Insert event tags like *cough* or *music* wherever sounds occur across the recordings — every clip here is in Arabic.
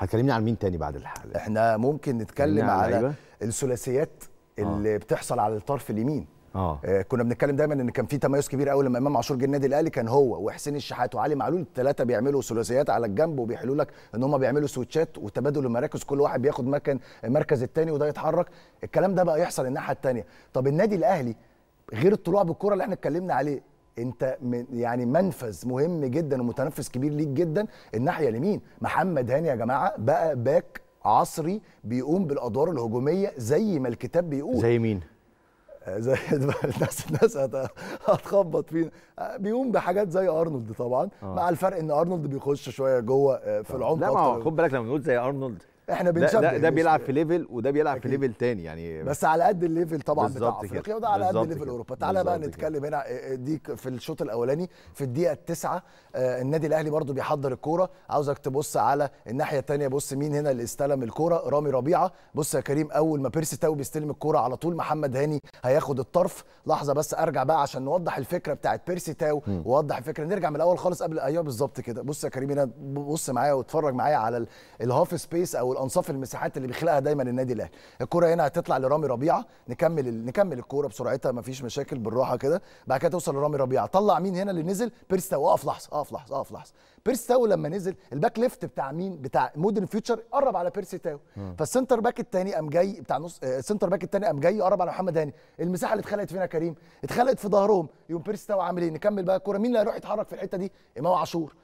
هتكلمني عن مين تاني بعد الحلقه احنا ممكن نتكلم على, على أيوة. الثلاثيات اللي آه. بتحصل على الطرف اليمين آه. آه كنا بنتكلم دايما ان كان في تميز كبير قوي لما امام عاشور جه النادي الاهلي كان هو وحسين الشحات وعلي معلول الثلاثه بيعملوا ثلاثيات على الجنب وبيحلوا لك ان هم بيعملوا سويتشات وتبادل المراكز كل واحد بياخد مكان المركز الثاني وده يتحرك الكلام ده بقى يحصل الناحيه الثانيه طب النادي الاهلي غير الطلوع بالكره اللي احنا اتكلمنا عليه انت من يعني منفذ مهم جدا ومتنفس كبير ليك جدا الناحيه اليمين محمد هاني يا جماعه بقى باك عصري بيقوم بالادوار الهجوميه زي ما الكتاب بيقول زي مين آه، *laughs* زي الناس الناس هتخبط فينا آه، بيقوم بحاجات زي ارنولد طبعا آه. مع الفرق ان ارنولد بيخش شويه جوه آه، في العمق لا ما خد بالك لما بنقول زي ارنولد احنا بنشبه ده, ده بيلعب في ليفل وده بيلعب أكيد. في ليفل تاني يعني بس على قد الليفل طبعا بتاع افريقيا وده على قد ليفل اوروبا تعالى بقى نتكلم هنا آه، آه، ديك في الشوط الاولاني في الدقيقه التسعة آه النادي الاهلي برده بيحضر الكوره عاوزك تبص على الناحيه الثانيه بص مين هنا اللي استلم الكوره رامي ربيعه بص يا كريم اول ما بيرسي تاو بيستلم الكوره على طول محمد هاني هياخد الطرف لحظه بس ارجع بقى عشان نوضح الفكره بتاعت بيرسي تاو ووضح الفكره نرجع من الاول خالص قبل ايوه بالظبط كده بص يا كريم هنا بص معايا واتفرج معايا على الهاف سبيس او والانصاف المساحات اللي بيخلقها دايما النادي الاهلي الكره هنا هتطلع لرامي ربيعه نكمل نكمل الكوره بسرعتها مفيش مشاكل بالراحه كده بعد كده توصل لرامي ربيعه طلع مين هنا اللي نزل بيرستاو اقف لحظه اقف لحظه اقف لحظه بيرستاو لما نزل الباك ليفت بتاع مين بتاع مودرن فيوتشر قرب على بيرستاو فالسنتر باك الثاني قام جاي بتاع نص آه، السنتر باك الثاني قام جاي قرب على محمد هاني المساحه اللي اتخلقت فينا كريم اتخلقت في ظهرهم يوم بيرستاو عامل ايه نكمل بقى الكوره مين اللي هيروح يتحرك في الحته دي امام عاشور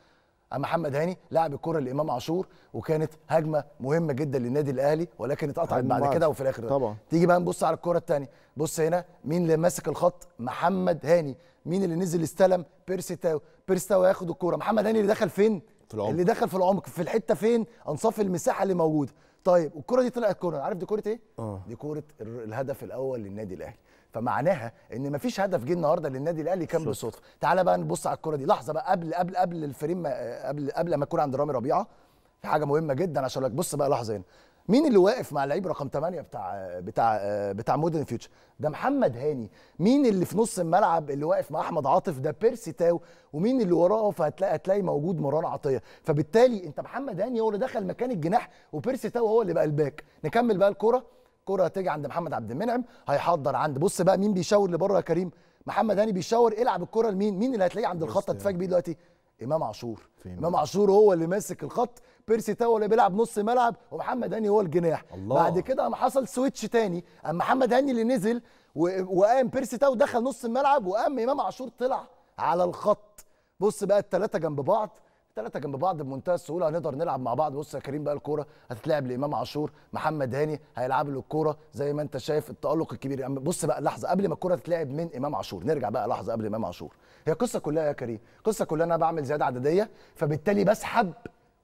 محمد هاني لعب الكره لامام عاشور وكانت هجمه مهمه جدا للنادي الاهلي ولكن اتقطعت بعد كده وفي الاخر طبعا تيجي بقى نبص على الكره الثانيه بص هنا مين اللي ماسك الخط محمد هاني مين اللي نزل استلم بيرسي تاو بيرسي تاو ياخد الكوره محمد هاني اللي دخل فين في العمق. اللي دخل في العمق في الحته فين انصاف المساحه اللي موجوده طيب والكره دي طلعت كورنر عارف دي كوره ايه أوه. دي كوره الهدف الاول للنادي الاهلي فمعناها ان مفيش هدف جه النهارده للنادي الاهلي كان بالصدفه تعال بقى نبص على الكره دي لحظه بقى قبل قبل قبل الفريم قبل قبل ما تكون عند رامي ربيعه في حاجه مهمه جدا عشان لك بص بقى لحظه هنا مين اللي واقف مع اللعيب رقم 8 بتاع بتاع بتاع مودرن فيوتشر ده محمد هاني مين اللي في نص الملعب اللي واقف مع احمد عاطف ده بيرسي تاو ومين اللي وراه فهتلاقي هتلاقي موجود مروان عطيه فبالتالي انت محمد هاني هو اللي دخل مكان الجناح وبيرسي تاو هو اللي بقى الباك نكمل بقى الكوره الكوره هتيجي عند محمد عبد المنعم هيحضر عند بص بقى مين بيشاور لبره يا كريم محمد هاني بيشاور العب الكوره لمين مين اللي هتلاقيه عند الخط الدفاع بيه دلوقتي امام عاشور امام عاشور هو اللي ماسك الخط بيرسي تاو اللي بيلعب نص ملعب ومحمد هاني هو الجناح الله. بعد كده قام حصل سويتش تاني اما محمد هاني اللي نزل وقام بيرسي تاو دخل نص الملعب وقام امام عاشور طلع على الخط بص بقى الثلاثه جنب بعض ثلاثه جنب بعض بمنتهى السهوله هنقدر نلعب مع بعض بص يا كريم بقى الكوره هتتلعب لامام عاشور محمد هاني هيلعب له الكوره زي ما انت شايف التالق الكبير بص بقى لحظه قبل ما الكوره تتلعب من امام عاشور نرجع بقى لحظه قبل امام عاشور هي قصه كلها يا كريم قصه كلها انا بعمل زياده عدديه فبالتالي بسحب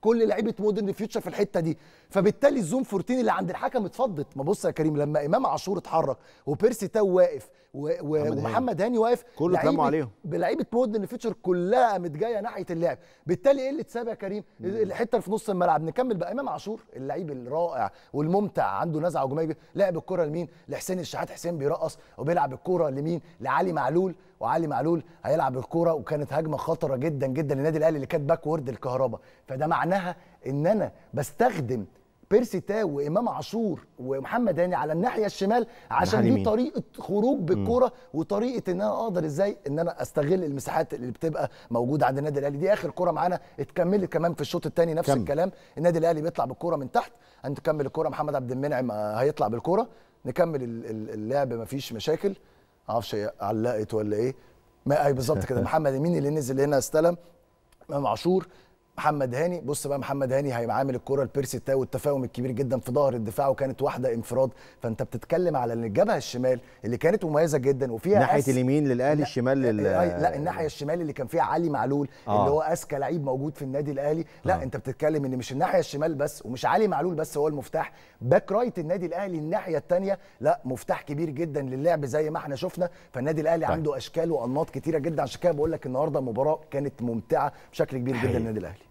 كل لعيبه مودرن فيوتشر في الحته دي فبالتالي الزون 14 اللي عند الحكم اتفضت ما بص يا كريم لما امام عاشور اتحرك وبيرسي تاو واقف و... و... ومحمد هاني واقف كله اتلموا عليهم بلعيبه مودرن فيوتشر كلها قامت جايه ناحيه اللعب بالتالي ايه اللي اتساب يا كريم الحته اللي في نص الملعب نكمل بقى امام عاشور اللعيب الرائع والممتع عنده نزعه هجوميه لعب الكره لمين لحسين الشحات حسين بيرقص وبيلعب الكره لمين لعلي معلول وعلي معلول هيلعب الكوره وكانت هجمه خطره جدا جدا للنادي الاهلي اللي كانت باك وورد الكهرباء فده معناها ان انا بستخدم بيرسي تاو وامام عاشور ومحمد هاني على الناحيه الشمال عشان دي طريقه خروج بالكوره وطريقه ان انا اقدر ازاي ان انا استغل المساحات اللي بتبقى موجوده عند النادي الاهلي دي اخر كوره معانا اتكملت كمان في الشوط الثاني نفس كم. الكلام النادي الاهلي بيطلع بالكوره من تحت هنكمل الكوره محمد عبد المنعم هيطلع بالكوره نكمل اللعب مفيش مشاكل معرفش علقت ولا ايه ما اي بالظبط كده محمد امين اللي نزل هنا استلم امام عاشور محمد هاني بص بقى محمد هاني هيعامل الكره البيرسي تاو والتفاهم الكبير جدا في ظهر الدفاع وكانت واحده انفراد فانت بتتكلم على الجبهه الشمال اللي كانت مميزه جدا وفيها ناحيه اليمين للاهلي الشمال لل... آه، آه، لا الناحيه آه. الشمال اللي كان فيها علي معلول آه. اللي هو اذكى لعيب موجود في النادي الاهلي لا آه. انت بتتكلم ان مش الناحيه الشمال بس ومش علي معلول بس هو المفتاح باك رايت النادي الاهلي الناحيه الثانيه لا مفتاح كبير جدا للعب زي ما احنا شفنا فالنادي الاهلي طيب. عنده اشكال وانماط كتيره جدا عشان كده بقول لك النهارده مباراه كانت ممتعه بشكل كبير جدا للنادي الاهلي